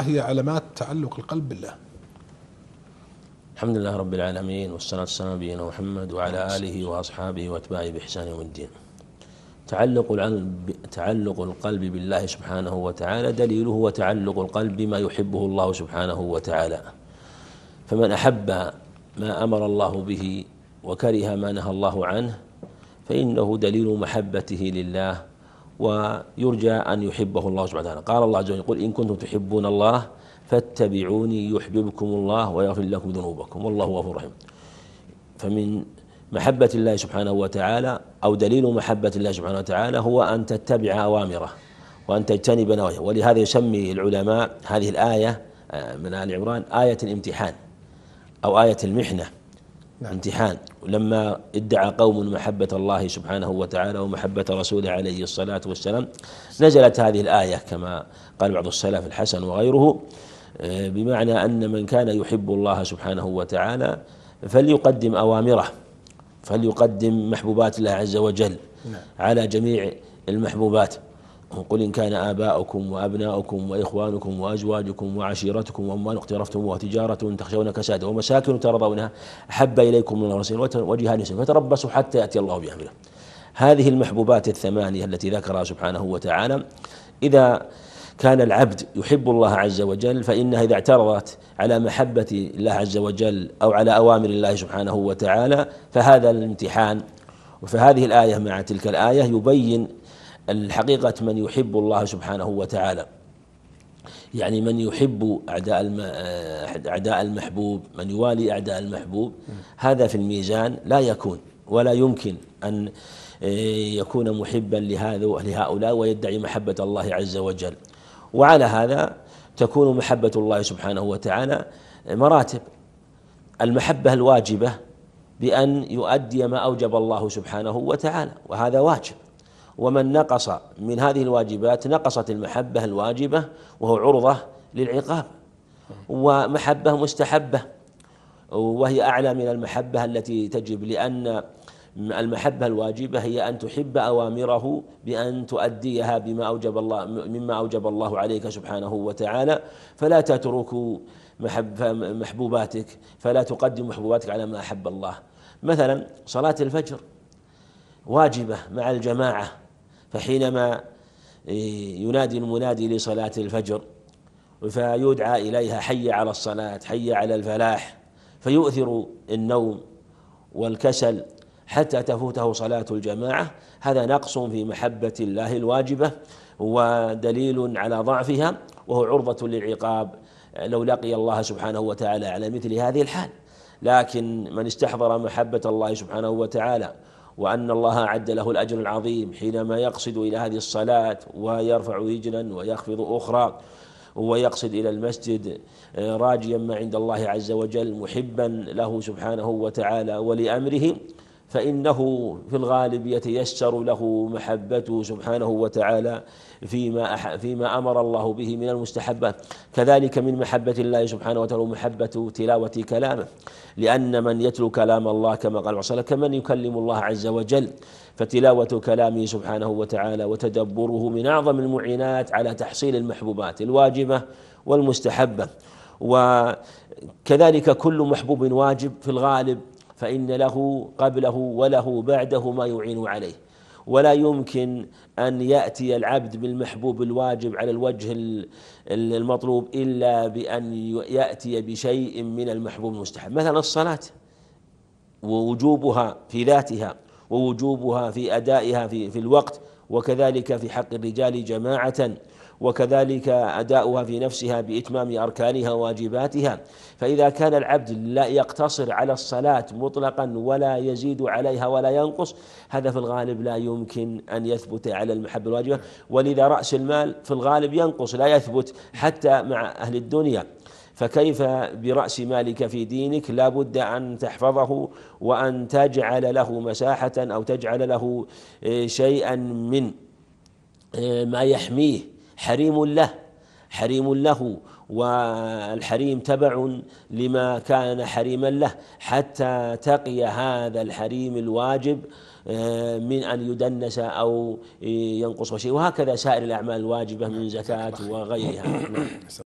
هي علامات تعلق القلب بالله الحمد لله رب العالمين والصلاة والسلام على نبينا محمد وعلى آله وأصحابه وأتباعه بإحسان يوم الدين تعلق تعلق القلب بالله سبحانه وتعالى دليله هو تعلق القلب بما يحبه الله سبحانه وتعالى فمن أحب ما أمر الله به وكره ما نهى الله عنه فإنه دليل محبته لله ويرجى أن يحبه الله سبحانه وتعالى قال الله عز وجل يقول إن كنتم تحبون الله فاتبعوني يحببكم الله ويغفر لكم ذنوبكم والله غفور رحيم فمن محبة الله سبحانه وتعالى أو دليل محبة الله سبحانه وتعالى هو أن تتبع أوامره وأن تجتنب نواهيه ولهذا يسمي العلماء هذه الآية آه، من آل عمران آية الامتحان أو آية المحنة نعم. امتحان ولما ادعى قوم محبة الله سبحانه وتعالى ومحبة رسوله عليه الصلاة والسلام نزلت هذه الآية كما قال بعض السلف الحسن وغيره آه، بمعنى أن من كان يحب الله سبحانه وتعالى فليقدم أوامره فليقدم محبوبات الله عز وجل نعم. على جميع المحبوبات قل إن كان آباؤكم وأبناؤكم وإخوانكم وأزواجكم وعشيرتكم وأموال اقترفتموها تجارة تخشون كسادها ومساكن ترضونها أحب إليكم من الرسول وجهاد يسير فتربصوا حتى يأتي الله بأمره هذه المحبوبات الثمانية التي ذكرها سبحانه وتعالى إذا كان العبد يحب الله عز وجل فإنها إذا اعترضت على محبة الله عز وجل أو على أوامر الله سبحانه وتعالى فهذا الامتحان فهذه الآية مع تلك الآية يبين الحقيقة من يحب الله سبحانه وتعالى يعني من يحب أعداء أعداء المحبوب من يوالي أعداء المحبوب هذا في الميزان لا يكون ولا يمكن أن آه، يكون محبا لهذا لهؤلاء ويدعي محبة الله عز وجل وعلى هذا تكون محبة الله سبحانه وتعالى مراتب المحبة الواجبة بأن يؤدي ما أوجب الله سبحانه وتعالى وهذا واجب ومن نقص من هذه الواجبات نقصت المحبة الواجبة وهو عرضة للعقاب ومحبة مستحبة وهي أعلى من المحبة التي تجب لأن المحبة الواجبة هي أن تحب أوامره بأن تؤديها بما أوجب الله مما أوجب الله عليك سبحانه وتعالى فلا تترك محب محبوباتك فلا تقدم محبوباتك على ما أحب الله مثلا صلاة الفجر واجبة مع الجماعة فحينما إيه، ينادي المنادي لصلاة الفجر فيدعى إليها حي على الصلاة حي على الفلاح فيؤثر النوم والكسل حتى تفوته صلاة الجماعة هذا نقص في محبة الله الواجبة ودليل على ضعفها وهو عرضة للعقاب لو لقي الله سبحانه وتعالى على مثل هذه الحال لكن من استحضر محبة الله سبحانه وتعالى وأن الله أعد له الأجر العظيم حينما يقصد إلى هذه الصلاة ويرفع رجلا ويخفض أخرى ويقصد إلى المسجد آه، راجيا ما عند الله عز وجل محبا له سبحانه وتعالى ولأمره فإنه في الغالب يتيسر له محبته سبحانه وتعالى فيما فيما أمر الله به من المستحبات كذلك من محبة الله سبحانه وتعالى محبة تلاوة كلامه لأن من يتلو كلام الله كما قال صلى كمن يكلم الله عز وجل فتلاوة كلامه سبحانه وتعالى وتدبره من أعظم المعينات على تحصيل المحبوبات الواجبة والمستحبة وكذلك كل محبوب واجب في الغالب فإن له قبله وله بعده ما يعين عليه ولا يمكن أن يأتي العبد بالمحبوب الواجب على الوجه المطلوب إلا بأن يأتي بشيء من المحبوب المستحب مثلا الصلاة ووجوبها في ذاتها ووجوبها في أدائها في, في الوقت وكذلك في حق الرجال جماعة وكذلك أداؤها في نفسها بإتمام أركانها وواجباتها فإذا كان العبد لا يقتصر على الصلاة مطلقا ولا يزيد عليها ولا ينقص هذا في الغالب لا يمكن أن يثبت على المحبة الواجبة ولذا رأس المال في الغالب ينقص لا يثبت حتى مع أهل الدنيا فكيف برأس مالك في دينك لا بد أن تحفظه وأن تجعل له مساحة أو تجعل له آه، شيئا من آه، ما يحميه حريم له حريم له والحريم تبع لما كان حريما له حتى تقي هذا الحريم الواجب آه، من أن يدنس أو ينقص شيء وهكذا سائر الأعمال الواجبة من نعم. زكاة وغيرها نعم.